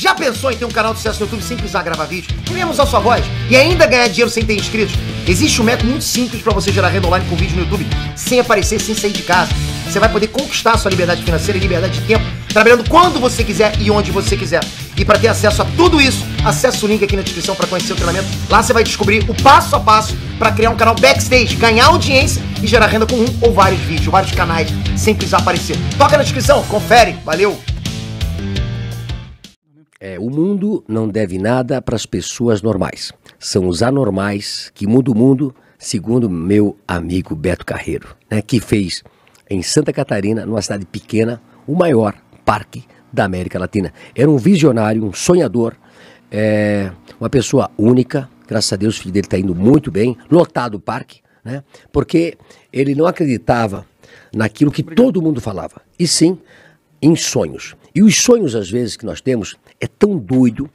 Já pensou em ter um canal de sucesso no YouTube sem precisar gravar vídeo? Queremos usar sua voz? E ainda ganhar dinheiro sem ter inscritos? Existe um método muito simples para você gerar renda online com vídeo no YouTube, sem aparecer, sem sair de casa. Você vai poder conquistar sua liberdade financeira e liberdade de tempo, trabalhando quando você quiser e onde você quiser. E para ter acesso a tudo isso, acesse o link aqui na descrição para conhecer o treinamento. Lá você vai descobrir o passo a passo para criar um canal backstage, ganhar audiência e gerar renda com um ou vários vídeos, vários canais, sem precisar aparecer. Toca na descrição, confere. Valeu! É, o mundo não deve nada para as pessoas normais. São os anormais que mudam o mundo, segundo meu amigo Beto Carreiro, né, que fez em Santa Catarina, numa cidade pequena, o maior parque da América Latina. Era um visionário, um sonhador, é, uma pessoa única. Graças a Deus o filho dele está indo muito bem, lotado o parque, né, porque ele não acreditava naquilo que todo mundo falava, e sim em sonhos. E os sonhos, às vezes, que nós temos é tão doido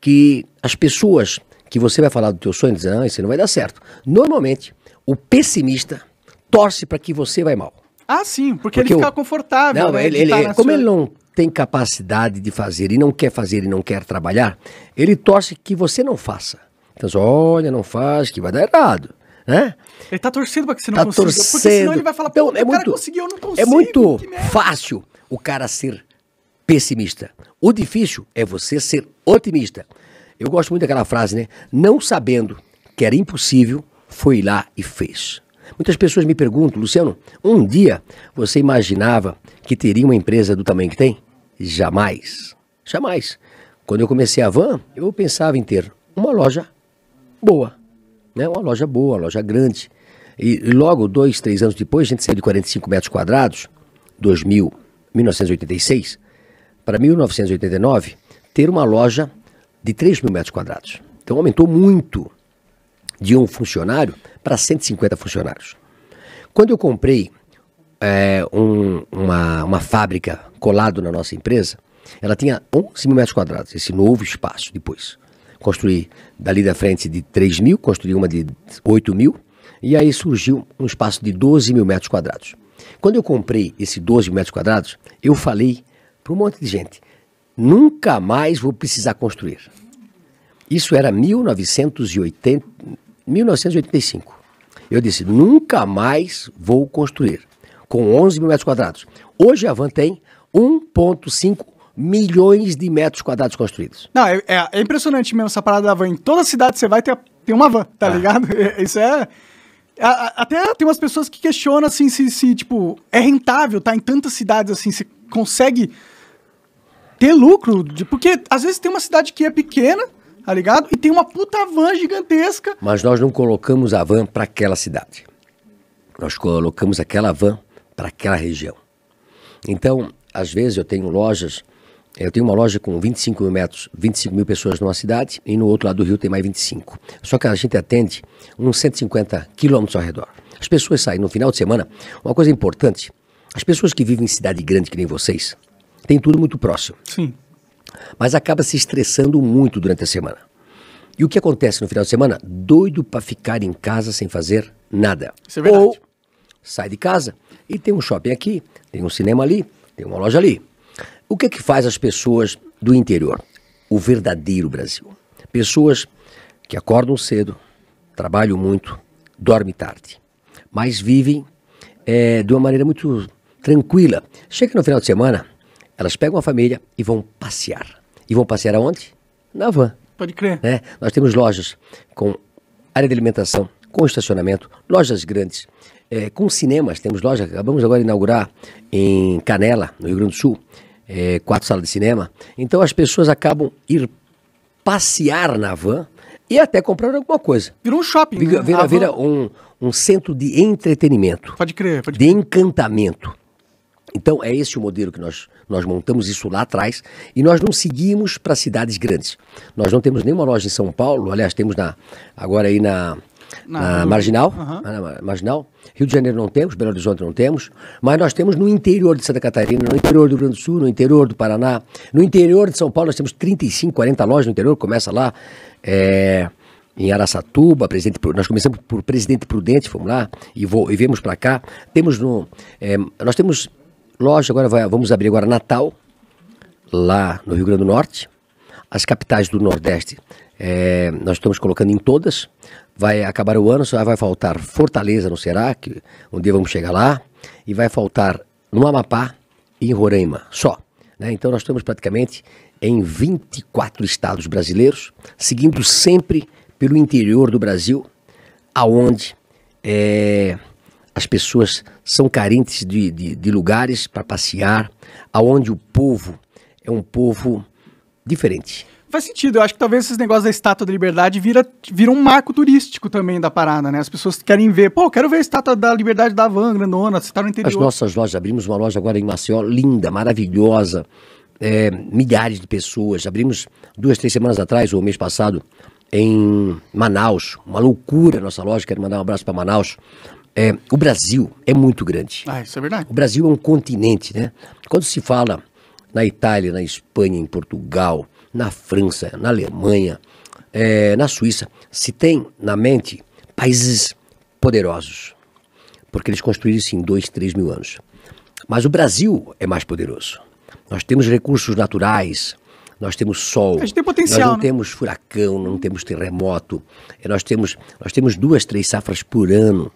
que as pessoas que você vai falar do teu sonho dizem, não, ah, isso não vai dar certo. Normalmente, o pessimista torce para que você vai mal. Ah, sim, porque, porque ele fica o... confortável. Não, né? ele, ele, ele é, como sua... ele não tem capacidade de fazer e não quer fazer e não quer trabalhar, ele torce que você não faça. Então, olha, não faz, que vai dar errado. Né? Ele tá torcendo para que você não tá consiga, torcendo. porque senão ele vai falar, então, é muito, conseguiu, eu não consigo. É muito fácil o cara ser pessimista. O difícil é você ser otimista. Eu gosto muito daquela frase, né? Não sabendo que era impossível, foi lá e fez. Muitas pessoas me perguntam, Luciano, um dia você imaginava que teria uma empresa do tamanho que tem? Jamais. Jamais. Quando eu comecei a van, eu pensava em ter uma loja boa. Né? Uma loja boa, uma loja grande. E, logo, dois, três anos depois, a gente saiu de 45 metros quadrados, 2000, 1986, para 1989 ter uma loja de 3 mil metros quadrados. Então aumentou muito de um funcionário para 150 funcionários. Quando eu comprei é, um, uma, uma fábrica colado na nossa empresa, ela tinha 11 mil metros quadrados, esse novo espaço depois. Construí dali da frente de 3 mil, construí uma de 8 mil, e aí surgiu um espaço de 12 mil metros quadrados. Quando eu comprei esse 12 mil metros quadrados, eu falei para um monte de gente. Nunca mais vou precisar construir. Isso era 1980, 1985. Eu disse, nunca mais vou construir, com 11 mil metros quadrados. Hoje a Van tem 1,5 milhões de metros quadrados construídos. Não, é, é, é, impressionante mesmo essa parada da van. Em toda cidade você vai ter, tem uma van, tá ah. ligado? É, isso é... Até tem umas pessoas que questionam, assim, se, se, tipo, é rentável, tá? Em tantas cidades, assim, você consegue ter lucro. De, porque às vezes tem uma cidade que é pequena, tá ligado? E tem uma puta van gigantesca. Mas nós não colocamos a van para aquela cidade. Nós colocamos aquela van para aquela região. Então, às vezes eu tenho lojas, eu tenho uma loja com 25 mil metros, 25 mil pessoas numa cidade e no outro lado do rio tem mais 25. Só que a gente atende uns 150 quilômetros ao redor. As pessoas saem no final de semana. Uma coisa importante, as pessoas que vivem em cidade grande que nem vocês, tem tudo muito próximo. Sim. Mas acaba se estressando muito durante a semana. E o que acontece no final de semana? Doido para ficar em casa sem fazer nada. Isso é verdade. Ou sai de casa e tem um shopping aqui, tem um cinema ali, tem uma loja ali. O que é que faz as pessoas do interior? O verdadeiro Brasil. Pessoas que acordam cedo, trabalham muito, dormem tarde, mas vivem é, de uma maneira muito tranquila. Chega no final de semana, elas pegam a família e vão passear. E vão passear aonde? Na van. Pode crer. Né? Nós temos lojas com área de alimentação, com estacionamento, lojas grandes, é, com cinemas. Temos loja, acabamos agora de inaugurar em Canela, no Rio Grande do Sul, é, quatro salas de cinema. Então as pessoas acabam ir passear na van e até comprar alguma coisa. Virou um shopping. Vira, né? vira, vira um, um centro de entretenimento. Pode crer, pode crer. De encantamento. Então é esse o modelo que nós, nós montamos isso lá atrás e nós não seguimos para cidades grandes. Nós não temos nenhuma loja em São Paulo, aliás, temos na agora aí na, na, na Marginal, uhum. na Marginal. Rio de Janeiro não temos, Belo Horizonte não temos, mas nós temos no interior de Santa Catarina, no interior do Rio Grande do Sul, no interior do Paraná, no interior de São Paulo nós temos 35, 40 lojas no interior, começa lá é, em Araçatuba, presidente, nós começamos por Presidente Prudente, fomos lá e, vou, e viemos para cá. Temos no, é, nós temos loja, agora vai, vamos abrir agora Natal, lá no Rio Grande do Norte. As capitais do Nordeste, é, nós estamos colocando em todas. Vai acabar o ano, só vai faltar Fortaleza, não será? que um dia vamos chegar lá. E vai faltar no Amapá e em Roraima, só. Né? Então nós estamos praticamente em 24 estados brasileiros, seguindo sempre pelo interior do Brasil, aonde é, as pessoas são carentes de, de, de lugares para passear, aonde o povo é um povo diferente. Faz sentido, eu acho que talvez esses negócios da Estátua da Liberdade vira, vira um marco turístico também da parada, né? As pessoas querem ver, pô, quero ver a Estátua da Liberdade da Van, grandona, você tá no interior. As nossas lojas, abrimos uma loja agora em Maceió, linda, maravilhosa, é, milhares de pessoas. Abrimos duas, três semanas atrás, ou mês passado, em Manaus, uma loucura a nossa loja, quero mandar um abraço para Manaus, é, o Brasil é muito grande. Ah, isso é verdade. O Brasil é um continente, né? Quando se fala na Itália, na Espanha, em Portugal, na França, na Alemanha, é, na Suíça, se tem na mente países poderosos, porque eles construíram isso em dois, três mil anos. Mas o Brasil é mais poderoso. Nós temos recursos naturais, nós temos sol, tem nós não né? temos furacão, não temos terremoto, é, nós temos, nós temos duas, três safras por ano,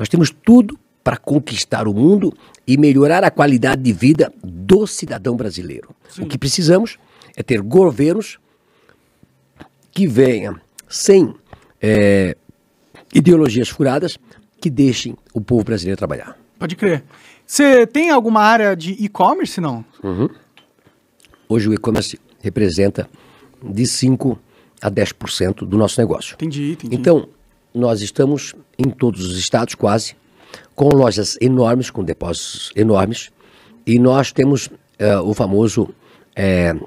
nós temos tudo para conquistar o mundo e melhorar a qualidade de vida do cidadão brasileiro. Sim. O que precisamos é ter governos que venham sem é, ideologias furadas, que deixem o povo brasileiro trabalhar. Pode crer. Você tem alguma área de e-commerce, não? Uhum. Hoje o e-commerce representa de 5% a 10% do nosso negócio. Entendi, entendi. Então, nós estamos em todos os estados quase, com lojas enormes, com depósitos enormes, e nós temos uh, o famoso uh, uh,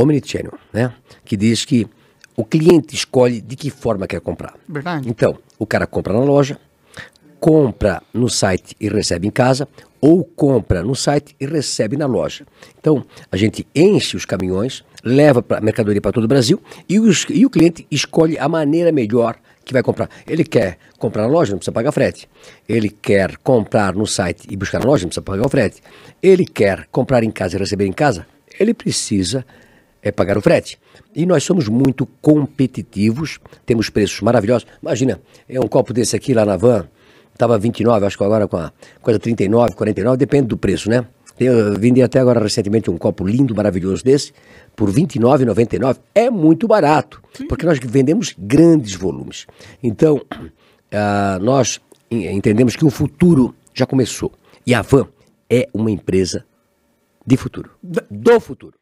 Omnichannel, né? que diz que o cliente escolhe de que forma quer comprar. Verdade. Então, o cara compra na loja, compra no site e recebe em casa ou compra no site e recebe na loja. Então, a gente enche os caminhões, leva a mercadoria para todo o Brasil e, os, e o cliente escolhe a maneira melhor que vai comprar. Ele quer comprar na loja, não precisa pagar frete. Ele quer comprar no site e buscar na loja, não precisa pagar o frete. Ele quer comprar em casa e receber em casa, ele precisa é, pagar o frete. E nós somos muito competitivos, temos preços maravilhosos. Imagina, é um copo desse aqui lá na van, Estava 29, acho que agora com a coisa 39, 49, depende do preço, né? Eu vendi até agora recentemente um copo lindo, maravilhoso desse, por R$ 29,99. É muito barato, Sim. Uhum. porque nós vendemos grandes volumes. Então, uh, nós entendemos que o futuro já começou. E a Van é uma empresa de futuro. Do futuro.